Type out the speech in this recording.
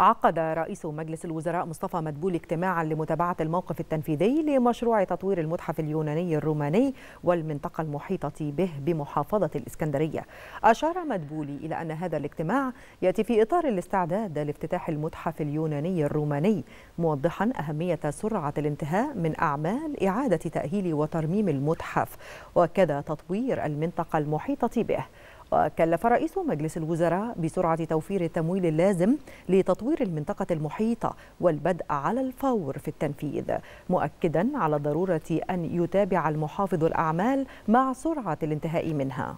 عقد رئيس مجلس الوزراء مصطفى مدبول اجتماعا لمتابعة الموقف التنفيذي لمشروع تطوير المتحف اليوناني الروماني والمنطقة المحيطة به بمحافظة الإسكندرية أشار مدبولي إلى أن هذا الاجتماع يأتي في إطار الاستعداد لافتتاح المتحف اليوناني الروماني موضحا أهمية سرعة الانتهاء من أعمال إعادة تأهيل وترميم المتحف وكذا تطوير المنطقة المحيطة به وكلف رئيس مجلس الوزراء بسرعة توفير التمويل اللازم لتطوير المنطقة المحيطة والبدء على الفور في التنفيذ مؤكدا على ضرورة أن يتابع المحافظ الأعمال مع سرعة الانتهاء منها